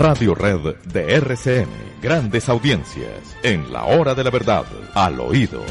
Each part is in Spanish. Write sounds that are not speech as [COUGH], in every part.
Radio Red de RCN. Grandes audiencias. En la hora de la verdad. Al oído.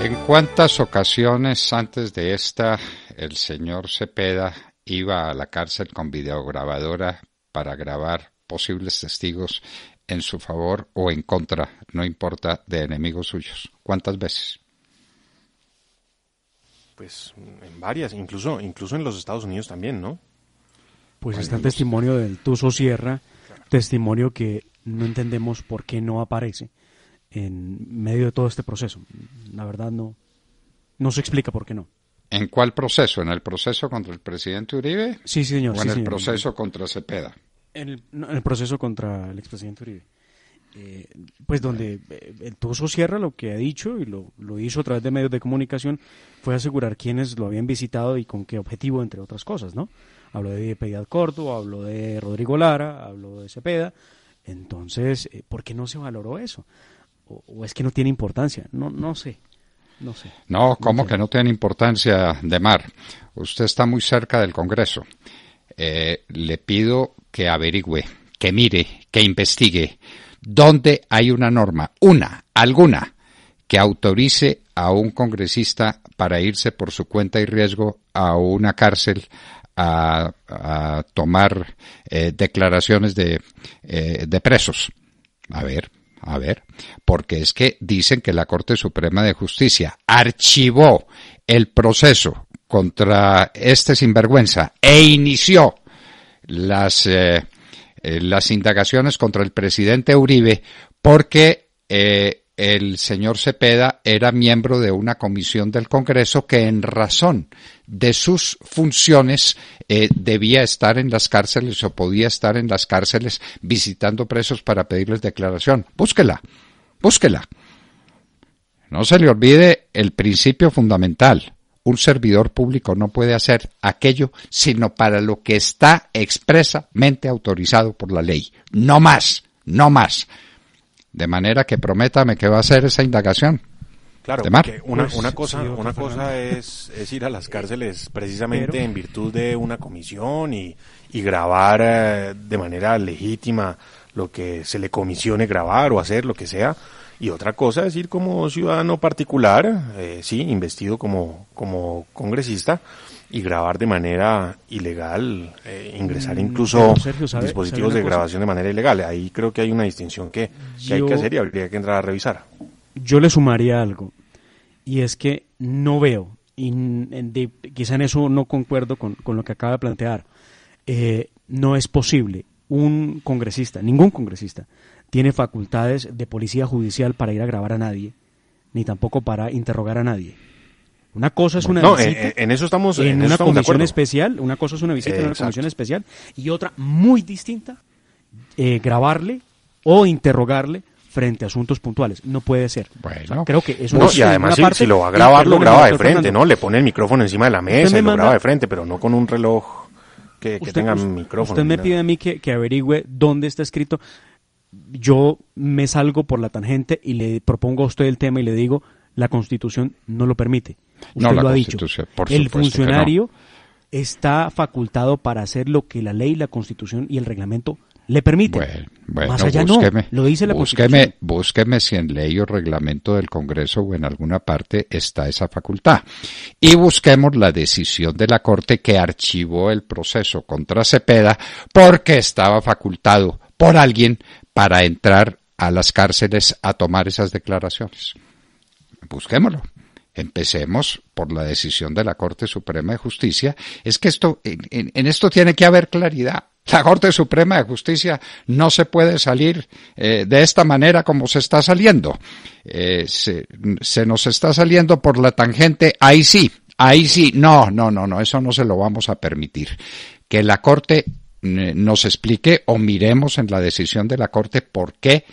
¿En cuántas ocasiones antes de esta el señor Cepeda iba a la cárcel con videograbadora para grabar posibles testigos en su favor o en contra, no importa, de enemigos suyos. ¿Cuántas veces? Pues mm, en varias, incluso, incluso en los Estados Unidos también, ¿no? Pues está el testimonio del Tuso Sierra, testimonio que no entendemos por qué no aparece en medio de todo este proceso. La verdad no, no se explica por qué no. ¿En cuál proceso? ¿En el proceso contra el presidente Uribe? Sí, señor. ¿O en el proceso contra Cepeda? En el, proceso contra el expresidente Uribe. Eh, pues donde eh, el Tuzo cierra lo que ha dicho y lo, hizo a través de medios de comunicación, fue asegurar quiénes lo habían visitado y con qué objetivo, entre otras cosas, ¿no? Habló de Piedad Corto, habló de Rodrigo Lara, habló de Cepeda. Entonces, eh, ¿por qué no se valoró eso? O, es que no tiene importancia? No, no sé. No sé. No, ¿cómo que no tiene importancia, de Mar? Usted está muy cerca del Congreso. Eh, le pido que averigüe, que mire, que investigue dónde hay una norma, una, alguna, que autorice a un congresista para irse por su cuenta y riesgo a una cárcel a, tomar eh, declaraciones de, eh, de presos. A ver, a ver, porque es que dicen que la Corte Suprema de Justicia archivó el proceso contra este sinvergüenza e inició las, eh, eh, las indagaciones contra el presidente Uribe porque eh, el señor Cepeda era miembro de una comisión del Congreso que en razón de sus funciones debía estar en las cárceles o podía estar en las cárceles visitando presos para pedirles declaración. Búsquela, búsquela. No se le olvide el principio fundamental un servidor público no puede hacer aquello sino para lo que está expresamente autorizado por la ley. No más, no más. De manera que prométame que va a hacer esa indagación. Claro, este porque una, pues, una cosa, una cosa es, ir a las cárceles precisamente en virtud de una comisión y, grabar eh, de manera legítima lo que se le comisione grabar o hacer lo que sea y otra cosa es ir como ciudadano particular, eh, sí, investido como, como congresista, y grabar de manera ilegal, eh, ingresar mm, incluso dispositivos de grabación de manera ilegal. Ahí creo que hay una distinción que, hay que hacer y habría que entrar a revisar. Yo le sumaría algo, y es que no veo, y quizá en eso no concuerdo con, con lo que acaba de plantear, eh, no es posible un congresista, ningún congresista, tiene facultades de policía judicial para ir a grabar a nadie, ni tampoco para interrogar a nadie. Una cosa es una visita. Eh, eh, en, eso estamos en, una comisión especial. Una cosa es una visita en una comisión especial. Y otra muy distinta, eh, grabarle o interrogarle frente a asuntos puntuales. No puede ser. Bueno, creo que es y además, si, lo va a grabar, lo graba de frente, ¿no? Le pone el micrófono encima de la mesa y lo graba de frente, pero no con un reloj que, tenga micrófono. Usted me pide a mí que averigüe dónde está escrito yo me salgo por la tangente y le propongo a usted el tema y le digo, la Constitución no lo permite. Usted no, lo ha dicho. el funcionario está facultado para hacer lo que la ley, la Constitución y el reglamento le permiten Más allá no, lo dice la búsqueme, búsqueme si en ley o reglamento del Congreso o en alguna parte está esa facultad. Y busquemos la decisión de la Corte que archivó el proceso contra Cepeda porque estaba facultado por alguien para entrar a las cárceles a tomar esas declaraciones. Busquémoslo. Empecemos por la decisión de la Corte Suprema de Justicia. Es que esto, en, esto tiene que haber claridad. La Corte Suprema de Justicia no se puede salir eh, de esta manera como se está saliendo. Eh, se, se, nos está saliendo por la tangente, ahí sí, ahí sí, no, no, no, no, eso no se lo vamos a permitir. Que la Corte eh, nos explique o miremos en la decisión de la Corte por qué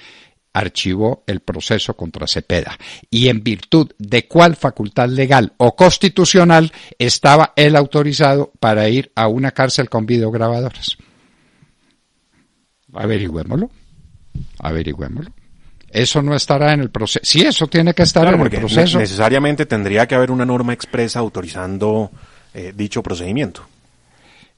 archivó el proceso contra Cepeda y en virtud de cuál facultad legal o constitucional estaba él autorizado para ir a una cárcel con videograbadoras. Averigüémoslo. Averigüémoslo. Eso no estará en el proceso. Sí, eso tiene que estar en el proceso. Necesariamente tendría que haber una norma expresa autorizando eh, dicho procedimiento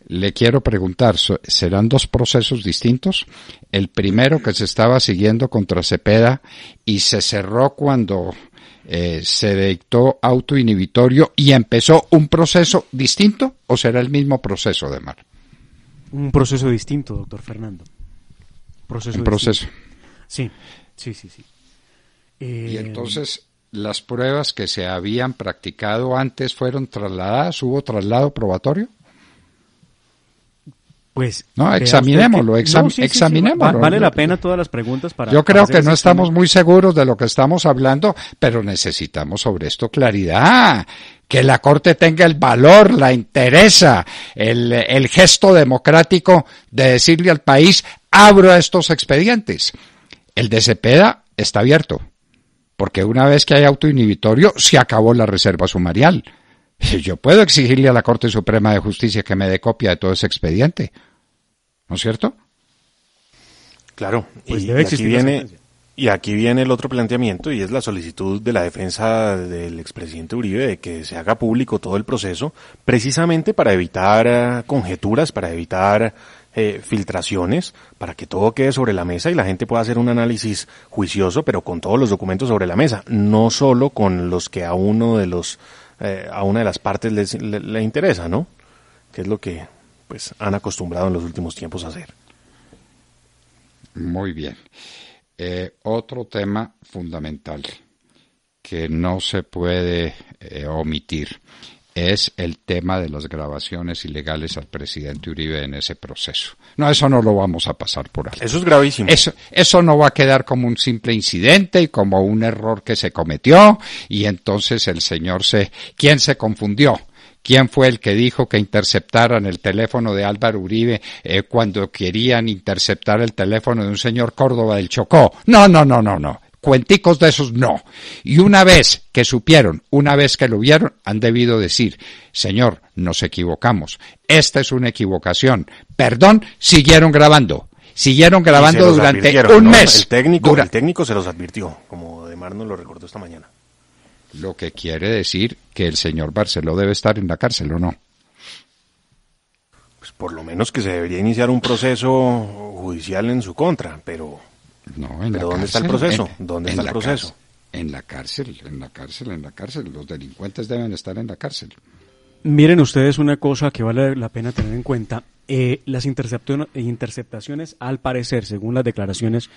le quiero preguntar, ¿serán dos procesos distintos? El primero que se estaba siguiendo contra Cepeda y se cerró cuando eh, se dictó autoinhibitorio y empezó un proceso distinto o será el mismo proceso de mar? Un proceso distinto, doctor Fernando. un proceso. Sí, sí, sí, sí. Y eh, entonces las pruebas que se habían practicado antes fueron trasladadas, hubo traslado probatorio. Pues no, examinémoslo, examinémoslo. vale la pena todas las preguntas para. Yo creo que no este estamos muy seguros de lo que estamos hablando, pero necesitamos sobre esto claridad. Que la Corte tenga el valor, la interesa, el, el gesto democrático de decirle al país, abro estos expedientes. El de Cepeda está abierto, porque una vez que hay autoinhibitorio se acabó la reserva sumarial. [LAUGHS] Yo puedo exigirle a la Corte Suprema de Justicia que me dé copia de todo ese expediente. ¿No es cierto? Claro, pues y, aquí viene, y aquí viene el otro planteamiento y es la solicitud de la defensa del expresidente Uribe de que se haga público todo el proceso, precisamente para evitar eh, conjeturas, para evitar eh, filtraciones para que todo quede sobre la mesa y la gente pueda hacer un análisis juicioso, pero con todos los documentos sobre la mesa, no solo con los que a uno de los eh, a una de las partes les, le, interesa, ¿no? Que es lo que pues han acostumbrado en los últimos tiempos a hacer. Muy bien. Eh, otro tema fundamental que no se puede eh, omitir es el tema de las grabaciones ilegales al presidente Uribe en ese proceso. No, eso no lo vamos a pasar por alto. Eso es gravísimo. Eso, eso no va a quedar como un simple incidente y como un error que se cometió y entonces el señor se... ¿Quién se confundió? ¿Quién fue el que dijo que interceptaran el teléfono de Álvaro Uribe eh, cuando querían interceptar el teléfono de un señor Córdoba del Chocó? No, no, no, no, no cuenticos de esos no. Y una vez que supieron, una vez que lo vieron, han debido decir, Señor, nos equivocamos, esta es una equivocación, perdón, siguieron grabando. Siguieron grabando durante un mes. El técnico, se los advirtió, como además no lo recordó esta mañana. Lo que quiere decir que el señor Barceló debe estar en la cárcel o no. Pues por lo menos que se debería iniciar un proceso judicial en su contra, pero no, en ¿Pero la dónde cárcel, está el proceso? En, ¿Dónde está el proceso? en la cárcel, en la cárcel, en la cárcel. Los delincuentes deben estar en la cárcel. Miren ustedes una cosa que vale la pena tener en cuenta. Eh, las interceptaciones, al parecer, según las declaraciones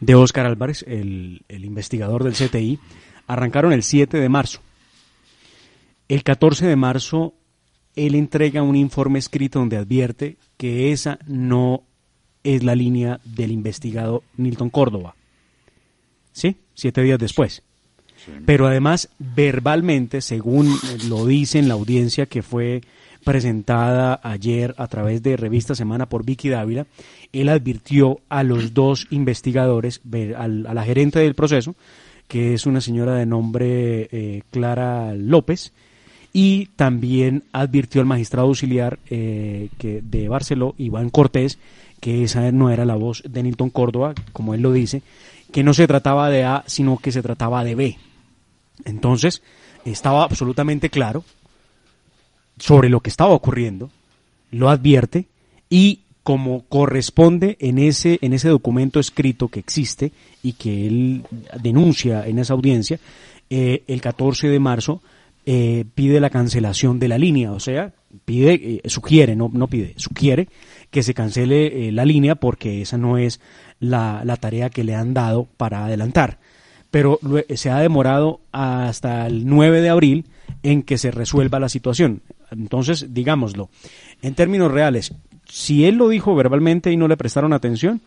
de Óscar Álvarez, el, el investigador del CTI, arrancaron el 7 de marzo. El 14 de marzo, él entrega un informe escrito donde advierte que esa no es la línea del investigado Nilton Córdoba. ¿Sí? Siete días después. Pero además, verbalmente, según lo dice en la audiencia que fue presentada ayer a través de Revista Semana por Vicky Dávila, él advirtió a los dos investigadores, a la gerente del proceso, que es una señora de nombre eh, Clara López, y también advirtió al magistrado auxiliar eh, que de Barceló, Iván Cortés, que esa no era la voz de Nilton Córdoba, como él lo dice, que no se trataba de A, sino que se trataba de B. Entonces, estaba absolutamente claro sobre lo que estaba ocurriendo, lo advierte y como corresponde en ese, en ese documento escrito que existe y que él denuncia en esa audiencia, eh, el 14 de marzo eh, pide la cancelación de la línea, o sea, pide, eh, sugiere, no, no pide, sugiere que se cancele eh, la línea porque esa no es la, la, tarea que le han dado para adelantar. Pero se ha demorado hasta el 9 de abril en que se resuelva la situación. Entonces, digámoslo, en términos reales, si él lo dijo verbalmente y no le prestaron atención,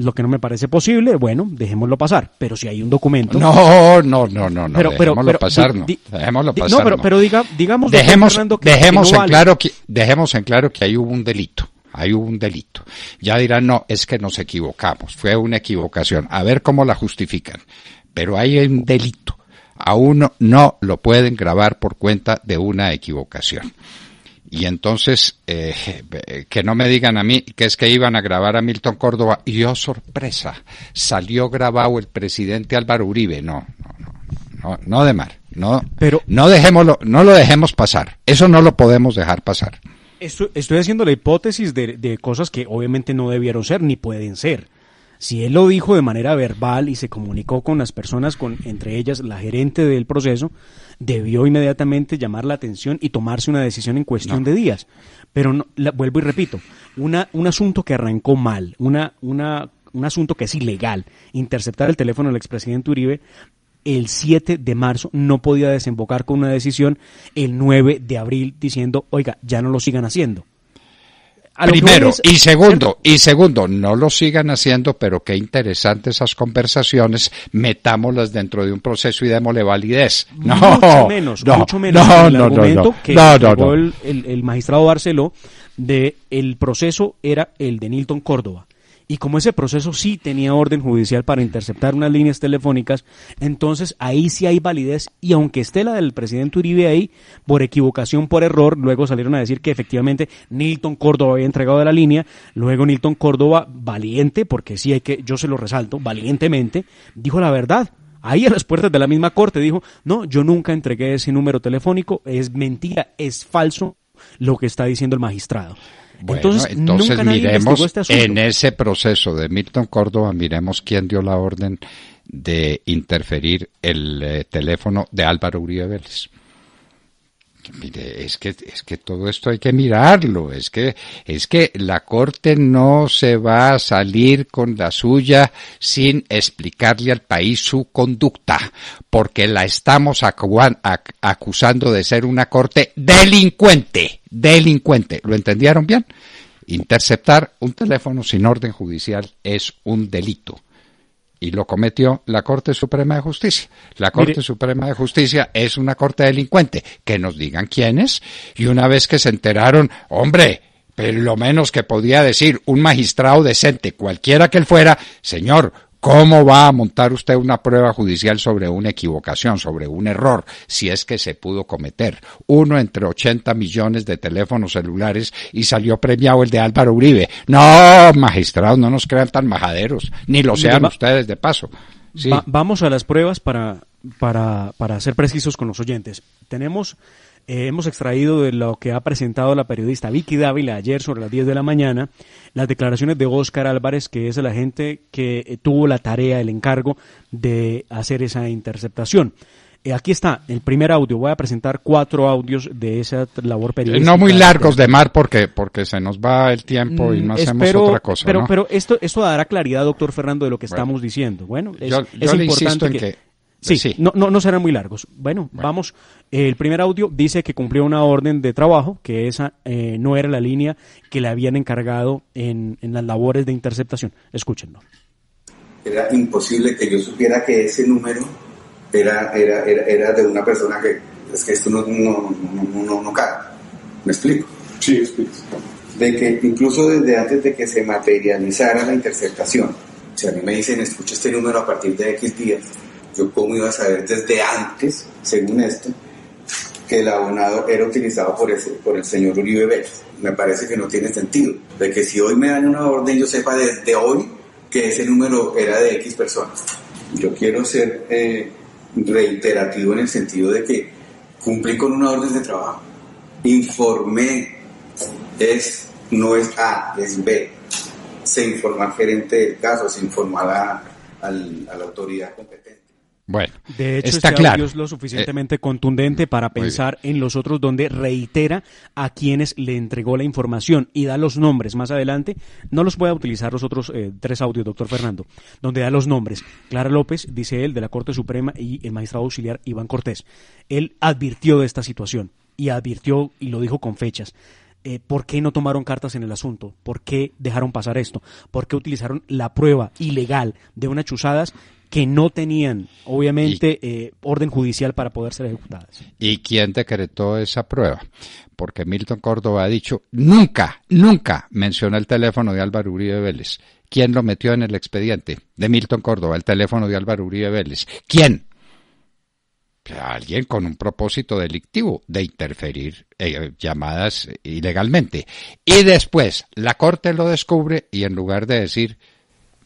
lo que no me parece posible, bueno, dejémoslo pasar. Pero si hay un documento. No, no, no, no, no. Pero, dejémoslo pasar, no. dejémoslo pasar. No, pero, pero diga, digamos, dejemos, dejemos, en claro que, dejemos en claro que hay hubo un delito. hay un delito. Ya dirán, no, es que nos equivocamos. Fue una equivocación. A ver cómo la justifican. Pero hay un delito. A uno no lo pueden grabar por cuenta de una equivocación. Y entonces, eh, que no me digan a mí que es que iban a grabar a Milton Córdoba. Y yo, oh, sorpresa, salió grabado el presidente Álvaro Uribe. No, no, no, no, de mar. No, Pero, no, dejémoslo, no lo dejemos pasar. Eso no lo podemos dejar pasar. Estoy, haciendo la hipótesis de cosas que obviamente no debieron ser ni pueden ser si él lo dijo de manera verbal y se comunicó con las personas, con, entre ellas la gerente del proceso, debió inmediatamente llamar la atención y tomarse una decisión en cuestión de días. Pero no, la, vuelvo y repito, una, un asunto que arrancó mal, una, una, un asunto que es ilegal, interceptar el teléfono del expresidente Uribe el 7 de marzo no podía desembocar con una decisión el 9 de abril diciendo, oiga, ya no lo sigan haciendo. Primero, y segundo, y segundo, no lo sigan haciendo, pero qué interesantes esas conversaciones, metámoslas dentro de un proceso y démosle validez. No, mucho menos, no, mucho menos no, el no, argumento que el, el, el, magistrado Barceló de el proceso era el de Nilton Córdoba y como ese proceso sí tenía orden judicial para interceptar unas líneas telefónicas, entonces ahí sí hay validez y aunque esté la del presidente Uribe ahí, por equivocación, por error, luego salieron a decir que efectivamente Nilton Córdoba había entregado la línea, luego Nilton Córdoba, valiente, porque sí hay que, yo se lo resalto, valientemente, dijo la verdad, ahí a las puertas de la misma corte dijo, no, yo nunca entregué ese número telefónico, es mentira, es falso lo que está diciendo el magistrado entonces, miremos este en ese proceso de Milton Córdoba, miremos quién dio la orden de interferir el eh, teléfono de Álvaro Uribe Vélez. Mire, es que, es que todo esto hay que mirarlo, es que, es que la Corte no se va a salir con la suya sin explicarle al país su conducta, porque la estamos acusando de ser una Corte delincuente, delincuente. ¿Lo entendieron bien? Interceptar un teléfono sin orden judicial es un delito y lo cometió la Corte Suprema de Justicia. La Corte Suprema de Justicia es una corte delincuente. Que nos digan quiénes. Y una vez que se enteraron, hombre, pero lo menos que podía decir un magistrado decente, cualquiera que él fuera, señor, ¿Cómo va a montar usted una prueba judicial sobre una equivocación, sobre un error, si es que se pudo cometer? Uno entre 80 millones de teléfonos celulares y salió premiado el de Álvaro Uribe. No, magistrados, no nos crean tan majaderos, ni lo sean ustedes de paso. vamos a las pruebas para, para, para ser precisos con los oyentes. Tenemos eh, hemos extraído de lo que ha presentado la periodista Vicky Dávila ayer sobre las 10 de la mañana, las declaraciones de Óscar Álvarez, que es la gente que eh, tuvo la tarea, el encargo de hacer esa interceptación eh, aquí está el primer audio. Voy a presentar cuatro audios de esa labor periodística. No muy largos de mar porque, porque se nos va el tiempo y mm, no hacemos otra cosa. Pero, pero esto, esto dará claridad, doctor Fernando, de lo que estamos diciendo. Bueno, es, importante en que Sí, No, no, no, serán muy largos. Bueno, vamos. El primer audio dice que cumplió una orden de trabajo, que esa eh, no era la línea que le habían encargado en, las labores de interceptación. Escúchenlo. Era imposible que yo supiera que ese número era, era, era, de una persona que es que esto no, no, no, no ¿Me explico? Sí, explico. De que incluso desde antes de que se materializara la interceptación, si a mí me dicen escucha este número a partir de X días, yo cómo iba a saber desde antes, según esto, que el abonado era utilizado por, por el señor Uribe Vélez. Me parece que no tiene sentido. De que si hoy me dan una orden, yo sepa desde hoy que ese número era de X personas. Yo quiero ser eh, reiterativo en el sentido de que cumplí con una orden de trabajo. Informé. Es, no es A, es B. Se informa al gerente del caso, se informó a la autoridad competente. Bueno, de hecho, este audio es lo suficientemente eh, contundente para pensar en los otros donde reitera a quienes le entregó la información y da los nombres más adelante. No los voy a utilizar los otros eh, tres audios, doctor Fernando, donde da los nombres. Clara López, dice él, de la Corte Suprema y el magistrado auxiliar Iván Cortés. Él advirtió de esta situación y advirtió y lo dijo con fechas. Eh, por qué no tomaron cartas en el asunto, por qué dejaron pasar esto, por qué utilizaron la prueba ilegal de unas chuzadas que no tenían, obviamente, eh, orden judicial para poder ser ejecutadas. ¿Y quién decretó esa prueba? Porque Milton Córdoba ha dicho, nunca, nunca mencionó el teléfono de Álvaro Uribe Vélez. ¿Quién lo metió en el expediente de Milton Córdoba, el teléfono de Álvaro Uribe Vélez? ¿Quién? alguien con un propósito delictivo de interferir eh, llamadas ilegalmente. Y después la corte lo descubre y en lugar de decir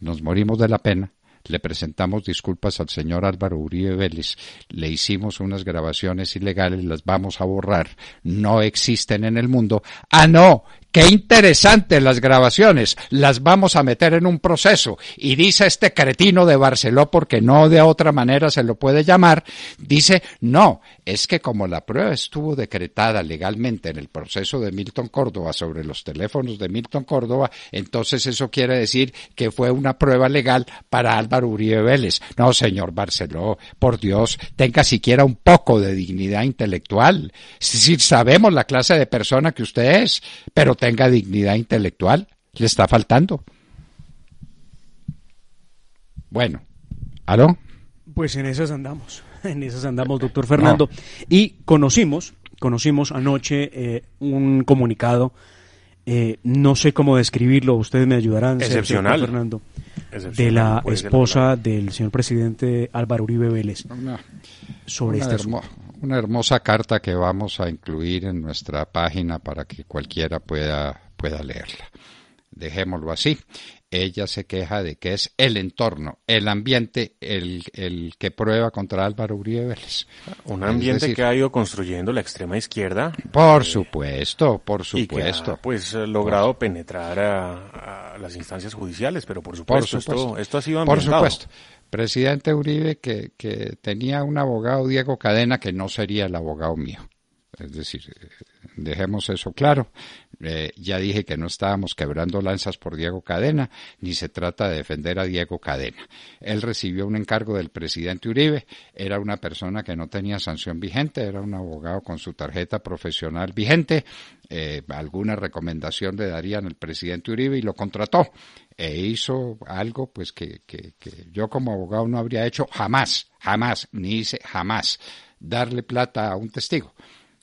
nos morimos de la pena, le presentamos disculpas al señor Álvaro Uribe Vélez. Le hicimos unas grabaciones ilegales, las vamos a borrar. No existen en el mundo. Ah, no, Qué interesantes las grabaciones, las vamos a meter en un proceso. Y dice este cretino de Barceló, porque no de otra manera se lo puede llamar, dice, no, es que como la prueba estuvo decretada legalmente en el proceso de Milton Córdoba sobre los teléfonos de Milton Córdoba, entonces eso quiere decir que fue una prueba legal para Álvaro Uribe Vélez. No, señor Barceló, por Dios, tenga siquiera un poco de dignidad intelectual. Si sabemos la clase de persona que usted es, pero te tenga dignidad intelectual. Le está faltando. Bueno, ¿aló? Pues en esas andamos, [LAUGHS] en esas andamos, doctor Fernando. Y conocimos, conocimos anoche eh, un comunicado, eh, no sé cómo describirlo, ustedes me ayudarán. Excepcional. Fernando de la esposa del señor presidente Álvaro Uribe Vélez una, sobre este Una hermosa carta que vamos a incluir en nuestra página para que cualquiera pueda, pueda leerla dejémoslo así. Ella se queja de que es el entorno, el ambiente, el, que prueba contra Álvaro Uribe Vélez. Un ambiente que ha ido construyendo la extrema izquierda. Por eh, supuesto, por supuesto. Y que ha, pues logrado penetrar a, las instancias judiciales, pero por supuesto, esto, ha sido Por supuesto presidente Uribe que, que, tenía un abogado, Diego Cadena, que no sería el abogado mío. Es decir, eh, dejemos eso claro. Eh, ya dije que no estábamos quebrando lanzas por Diego Cadena, ni se trata de defender a Diego Cadena. Él recibió un encargo del presidente Uribe, era una persona que no tenía sanción vigente, era un abogado con su tarjeta profesional vigente, eh, alguna recomendación le darían al presidente Uribe y lo contrató e hizo algo pues que, que yo como abogado no habría hecho jamás, jamás, ni hice jamás, darle plata a un testigo.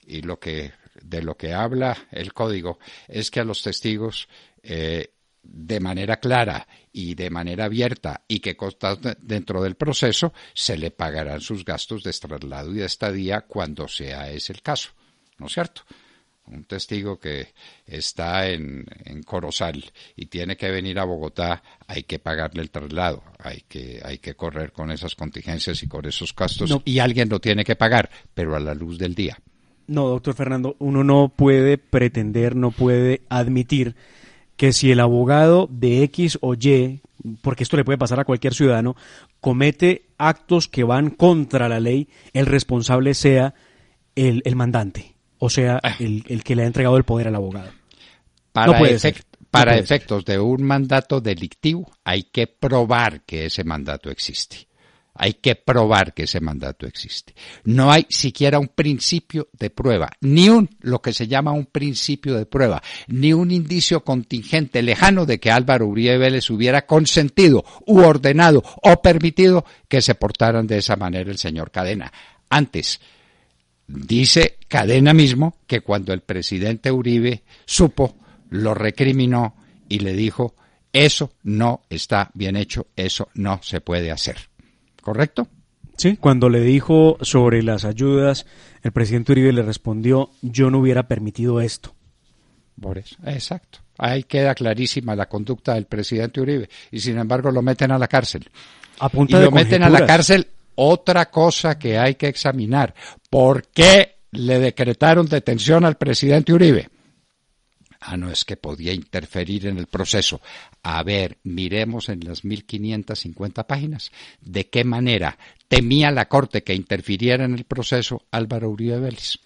Y lo que de lo que habla el código es que a los testigos eh, de manera clara y de manera abierta y que consta dentro del proceso, se le pagarán sus gastos de traslado y de estadía cuando sea ese el caso. ¿No es cierto? Un testigo que está en, Corozal y tiene que venir a Bogotá, hay que pagarle el traslado, hay que, hay que correr con esas contingencias y con esos gastos y alguien lo tiene que pagar, pero a la luz del día. No, doctor Fernando, uno no puede pretender, no puede admitir que si el abogado de X o Y, porque esto le puede pasar a cualquier ciudadano, comete actos que van contra la ley, el responsable sea el, mandante, o sea, ah. el, que le ha entregado el poder al abogado. Para, para efectos de un mandato delictivo hay que probar que ese mandato existe. Hay que probar que ese mandato existe. No hay siquiera un principio de prueba, ni un, lo que se llama un principio de prueba, ni un indicio contingente lejano de que Álvaro Uribe les hubiera consentido u ordenado o permitido que se portaran de esa manera el señor Cadena. Antes, dice Cadena mismo que cuando el presidente Uribe supo, lo recriminó y le dijo, eso no está bien hecho, eso no se puede hacer. ¿correcto? Sí, cuando le dijo sobre las ayudas, el presidente Uribe le respondió, yo no hubiera permitido esto. eso. exacto. Ahí queda clarísima la conducta del presidente Uribe y sin embargo lo meten a la cárcel. y lo meten a la cárcel otra cosa que hay que examinar. ¿Por qué le decretaron detención al presidente Uribe? Ah, no, es que podía interferir en el proceso. A ver, miremos en las 1550 páginas de qué manera temía la Corte que interfiriera en el proceso Álvaro Uribe Vélez.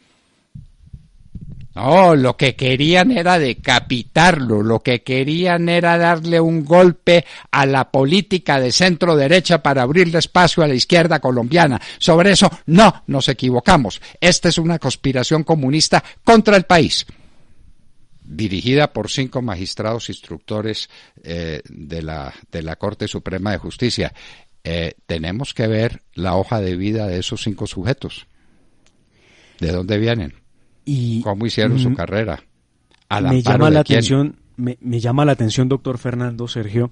No, lo que querían era decapitarlo, lo que querían era darle un golpe a la política de centro derecha para abrirle espacio a la izquierda colombiana. Sobre eso no nos equivocamos. Esta es una conspiración comunista contra el país dirigida por cinco magistrados instructores eh, de, la, de la Corte Suprema de Justicia. Eh, tenemos que ver la hoja de vida de esos cinco sujetos. ¿De dónde vienen? Y, ¿Cómo hicieron su carrera? me llama la atención, me, llama la atención, doctor Fernando Sergio,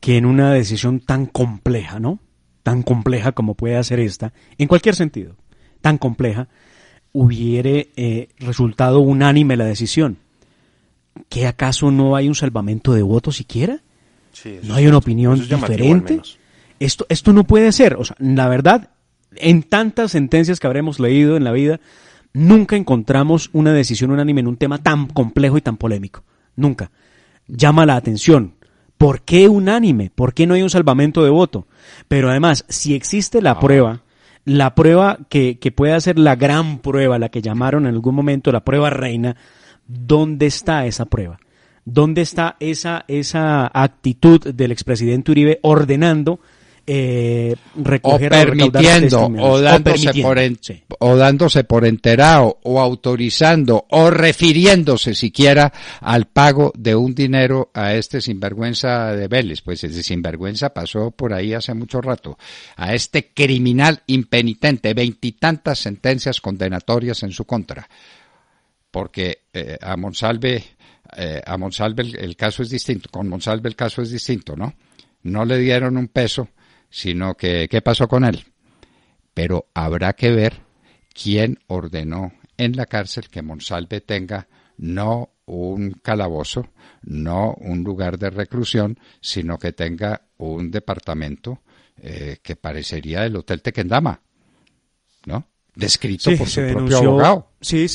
que en una decisión tan compleja, ¿no? Tan compleja como puede ser esta, en cualquier sentido, tan compleja, hubiere eh, resultado unánime la decisión. ¿que acaso no hay un salvamento de voto siquiera? ¿No hay una opinión diferente? Esto, esto no puede ser. O sea, la verdad, en tantas sentencias que habremos leído en la vida, nunca encontramos una decisión unánime en un tema tan complejo y tan polémico. Nunca. Llama la atención. ¿Por qué unánime? ¿Por qué no hay un salvamento de voto? Pero además, si existe la ah. prueba, la prueba que, que puede ser la gran prueba, la que llamaron en algún momento la prueba reina, ¿Dónde está esa prueba? ¿Dónde está esa, esa actitud del expresidente Uribe ordenando eh, recoger o permitiendo o, dándose, por o dándose por enterado o autorizando o refiriéndose siquiera al pago de un dinero a este sinvergüenza de Vélez, pues ese sinvergüenza pasó por ahí hace mucho rato, a este criminal impenitente, veintitantas sentencias condenatorias en su contra porque eh, a Monsalve, eh, a Monsalve el, caso es distinto, con Monsalve el caso es distinto, ¿no? No le dieron un peso, sino que qué pasó con él. Pero habrá que ver quién ordenó en la cárcel que Monsalve tenga no un calabozo, no un lugar de reclusión, sino que tenga un departamento eh, que parecería el Hotel Tequendama, ¿no? descrito por su propio abogado. Sí,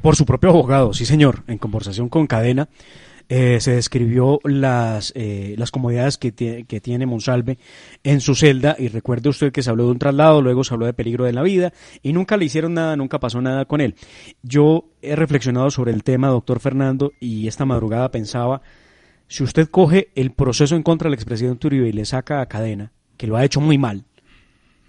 por su propio abogado, sí señor, en conversación con Cadena. Eh, se describió las, eh, las comodidades que, que, tiene Monsalve en su celda y recuerde usted que se habló de un traslado, luego se habló de peligro de la vida y nunca le hicieron nada, nunca pasó nada con él. Yo he reflexionado sobre el tema, doctor Fernando, y esta madrugada pensaba, si usted coge el proceso en contra del expresidente Uribe y le saca a cadena, que lo ha hecho muy mal,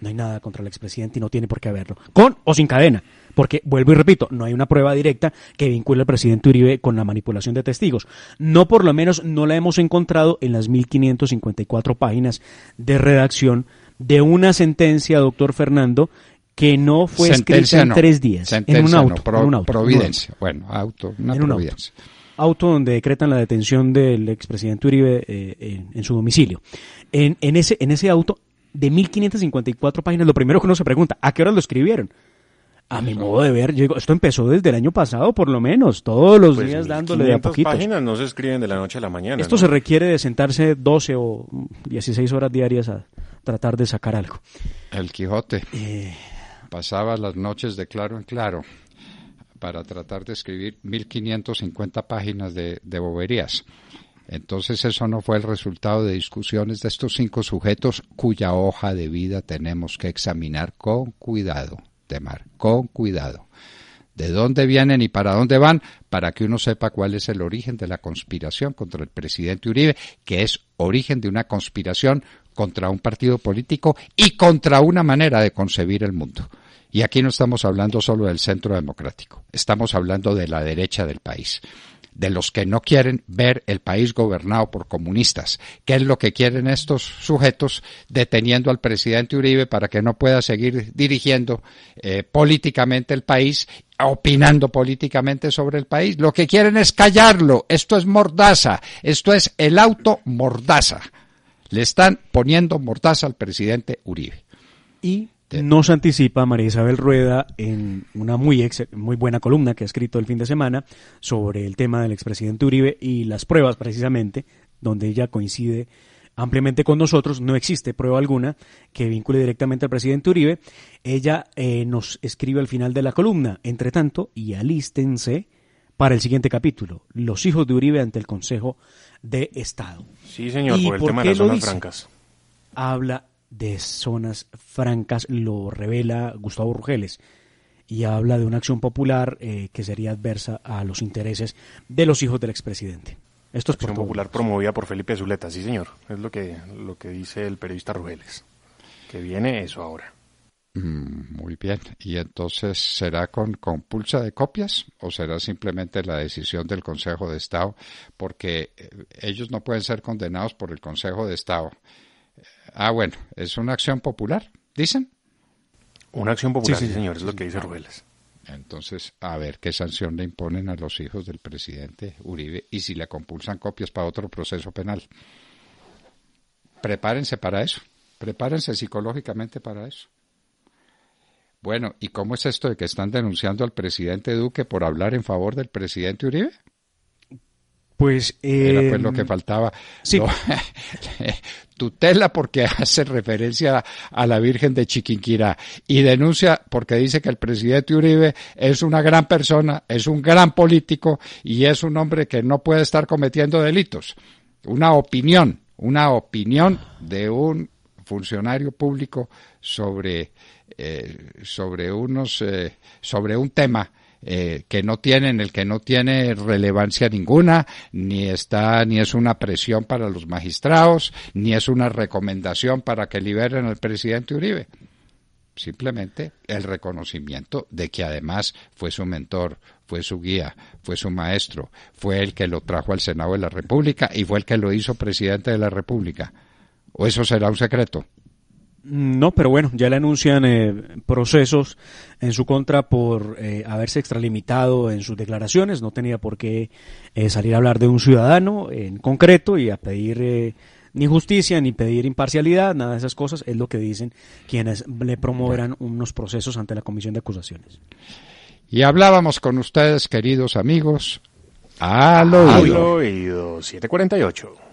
no hay nada contra el expresidente y no tiene por qué haberlo, con o sin cadena, porque vuelvo y repito, no hay una prueba directa que vincule al presidente Uribe con la manipulación de testigos. No por lo menos no la hemos encontrado en las 1554 páginas de redacción de una sentencia, doctor Fernando, que no fue escrita en tres días, en un auto, en providencia, bueno, auto, una en Un auto donde decretan la detención del expresidente Uribe eh, en, su domicilio. En, ese, en ese auto de 1554 páginas, lo primero que uno se pregunta, ¿a qué hora lo escribieron? A mi modo de ver, esto empezó desde el año pasado, por lo menos, todos los pues días dándole de a Las páginas no se escriben de la noche a la mañana. Esto se requiere de sentarse 12 o 16 horas diarias a tratar de sacar algo. El Quijote eh. pasaba las noches de claro en claro para tratar de escribir 1550 páginas de, de boberías. Entonces eso no fue el resultado de discusiones de estos cinco sujetos cuya hoja de vida tenemos que examinar con cuidado, Temar, con cuidado. De dónde vienen y para dónde van, para que uno sepa cuál es el origen de la conspiración contra el presidente Uribe, que es origen de una conspiración contra un partido político y contra una manera de concebir el mundo. Y aquí no estamos hablando solo del centro democrático, estamos hablando de la derecha del país de los que no quieren ver el país gobernado por comunistas. ¿Qué es lo que quieren estos sujetos deteniendo al presidente Uribe para que no pueda seguir dirigiendo eh, políticamente el país opinando políticamente sobre el país. Lo que quieren es callarlo. Esto es mordaza. Esto es el auto mordaza. Le están poniendo mordaza al presidente Uribe. Y este. Nos anticipa María Isabel Rueda en una muy, muy buena columna que ha escrito el fin de semana sobre el tema del expresidente Uribe y las pruebas precisamente, donde ella coincide ampliamente con nosotros. No existe prueba alguna que vincule directamente al presidente Uribe. Ella eh, nos escribe al final de la columna. Entre tanto, y alístense para el siguiente capítulo: Los hijos de Uribe ante el Consejo de Estado. Sí, señor, por el tema de las zonas francas. Habla de zonas francas, lo revela Gustavo Rugeles y habla de una acción popular eh, que sería adversa a los intereses de los hijos del expresidente. Esto es acción popular promovida por Felipe Zuleta, sí señor, es lo que, lo que dice el periodista Rugeles, que viene eso ahora. Mm, muy bien, y entonces será con compulsa de copias o será simplemente la decisión del Consejo de Estado, porque eh, ellos no pueden ser condenados por el Consejo de Estado Ah, bueno, es una acción popular, dicen. Una acción popular, sí, señor, es lo que dice Rubeles. Entonces, a ver qué sanción le imponen a los hijos del presidente Uribe y si le compulsan copias para otro proceso penal. Prepárense para eso, prepárense psicológicamente para eso. Bueno, ¿y cómo es esto de que están denunciando al presidente Duque por hablar en favor del presidente Uribe? Pues, Era pues, lo em, que faltaba. [LAUGHS] tutela porque [LAUGHS] hace referencia a la Virgen de Chiquinquirá y denuncia porque dice que el presidente Uribe es una gran persona, es un gran político y es un hombre que no puede estar cometiendo delitos. Una opinión, una opinión de un funcionario público sobre, eh, sobre unos, eh, sobre un tema eh, que no tienen, el que no tiene relevancia ninguna, ni está, ni es una presión para los magistrados, ni es una recomendación para que liberen al presidente Uribe. Simplemente el reconocimiento de que además fue su mentor, fue su guía, fue su maestro, fue el que lo trajo al Senado de la República y fue el que lo hizo presidente de la República. ¿O eso será un secreto? No, pero bueno, ya le anuncian eh, procesos en su contra por eh, haberse extralimitado en sus declaraciones. No tenía por qué eh, salir a hablar de un ciudadano en concreto y a pedir ni justicia, ni pedir imparcialidad, nada de esas cosas. Es lo que dicen quienes le promoverán unos procesos ante la Comisión de Acusaciones. Y hablábamos con ustedes, queridos amigos, al oído. oído, 748.